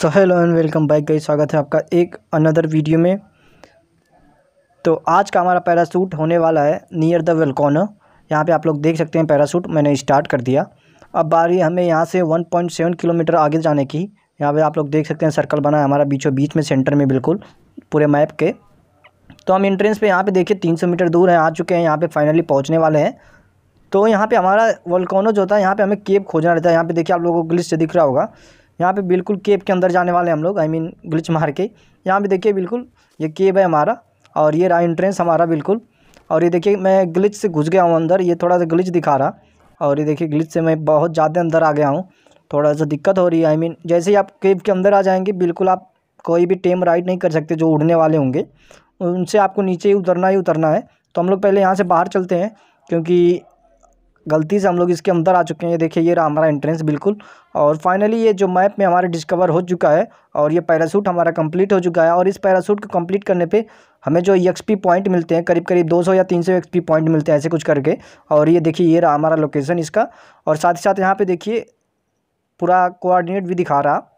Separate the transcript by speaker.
Speaker 1: so hello and welcome back गई स्वागत है आपका एक अनदर वीडियो में तो आज का हमारा पैरासूट होने वाला है नियर द वेलकॉनर यहाँ पे आप लोग देख सकते हैं पैरासूट मैंने स्टार्ट कर दिया अब बारी हमें यहाँ से 1.7 किलोमीटर आगे जाने की यहाँ पे आप लोग देख सकते हैं सर्कल बना है हमारा बीचों बीच में सेंटर में बिल्कुल पूरे मैप के तो हम इंट्रेंस पे यहाँ पे देखिए 300 मीटर दूर हैं आ चुके हैं यहाँ पे फाइनली पहुँचने वाले हैं तो यहाँ पे हमारा वेलकॉनर जो होता है यहाँ पे हमें केब खोजना रहता है यहाँ पर देखिए आप लोगों को ग्लिस्ट से दिख रहा होगा यहाँ पे बिल्कुल केब के अंदर जाने वाले हम लोग आई मीन ग्लिच मार के यहाँ पे देखिए बिल्कुल ये केब है हमारा और ये रहा इंट्रेंस हमारा बिल्कुल और ये देखिए मैं ग्लिच से घुस गया हूँ अंदर ये थोड़ा सा ग्लिच दिखा रहा और ये देखिए ग्लिच से मैं बहुत ज़्यादा अंदर आ गया हूँ थोड़ा सा दिक्कत हो रही है आई I मीन mean, जैसे ही आप केब के अंदर आ जाएंगे बिल्कुल आप कोई भी टेम राइड नहीं कर सकते जो उड़ने वाले होंगे उनसे आपको नीचे ही उतरना ही उतरना है तो हम लोग पहले यहाँ से बाहर चलते हैं क्योंकि गलती से हम लोग इसके अंदर आ चुके हैं ये देखिए ये रहा हमारा एंट्रेंस बिल्कुल और फाइनली ये जो मैप में हमारा डिस्कवर हो चुका है और ये पैरासूट हमारा कंप्लीट हो चुका है और इस पैरासूट को कंप्लीट करने पे हमें जो एक्सपी पॉइंट मिलते हैं करीब करीब 200 या 300 एक्सपी पॉइंट मिलते हैं ऐसे कुछ करके और ये देखिए ये रहा हमारा लोकेसन इसका और साथ ही साथ यहाँ पर देखिए पूरा कोआर्डिनेट भी दिखा रहा